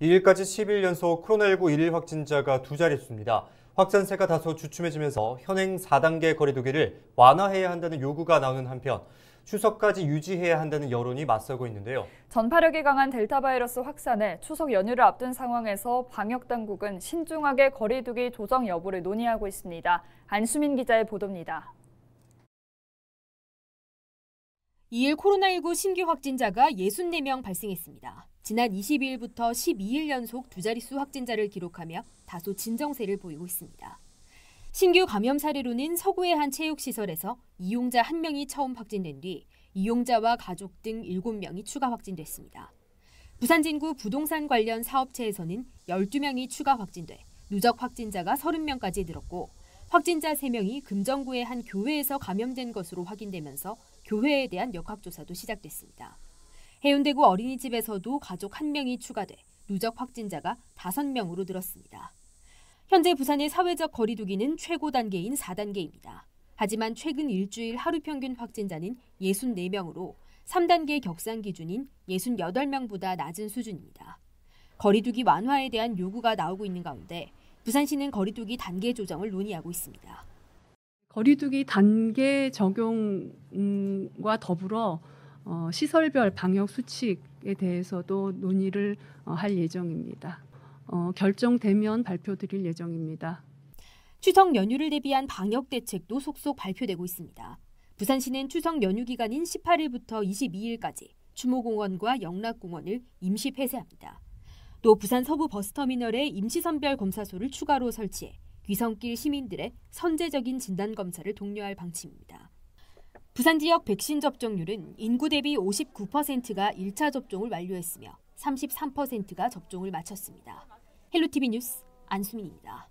2일까지 10일 연속 코로나19 1일 확진자가 두 자릿수입니다. 확산세가 다소 주춤해지면서 현행 4단계 거리두기를 완화해야 한다는 요구가 나오는 한편 추석까지 유지해야 한다는 여론이 맞서고 있는데요. 전파력이 강한 델타 바이러스 확산에 추석 연휴를 앞둔 상황에서 방역 당국은 신중하게 거리두기 조정 여부를 논의하고 있습니다. 안수민 기자의 보도입니다. 2일 코로나19 신규 확진자가 64명 발생했습니다. 지난 22일부터 12일 연속 두 자릿수 확진자를 기록하며 다소 진정세를 보이고 있습니다. 신규 감염 사례로는 서구의 한 체육시설에서 이용자 1명이 처음 확진된 뒤 이용자와 가족 등 7명이 추가 확진됐습니다. 부산 진구 부동산 관련 사업체에서는 12명이 추가 확진돼 누적 확진자가 30명까지 늘었고 확진자 3명이 금정구의 한 교회에서 감염된 것으로 확인되면서 교회에 대한 역학조사도 시작됐습니다. 해운대구 어린이집에서도 가족 한 명이 추가돼 누적 확진자가 5명으로 늘었습니다. 현재 부산의 사회적 거리두기는 최고 단계인 4단계입니다. 하지만 최근 일주일 하루 평균 확진자는 64명으로 3단계 격상 기준인 68명보다 낮은 수준입니다. 거리두기 완화에 대한 요구가 나오고 있는 가운데 부산시는 거리두기 단계 조정을 논의하고 있습니다. 거리두기 단계 적용과 더불어 어, 시설별 방역 수칙에 대해서도 논의를 어, 할 예정입니다. 어, 결정되면 발표드릴 예정입니다. 추석 연휴를 대비한 방역 대책도 속속 발표되고 있습니다. 부산시는 추석 연휴 기간인 18일부터 22일까지 추모공원과 영락공원을 임시 폐쇄합니다. 또 부산 서부 버스터미널에 임시선별 검사소를 추가로 설치해 위성길 시민들의 선제적인 진단 검사를 독려할 방침입니다. 부산 지역 백신 접종률은 인구 대비 59%가 1차 접종을 완료했으며 33%가 접종을 마쳤습니다. 헬로티비 뉴스 안수민입니다.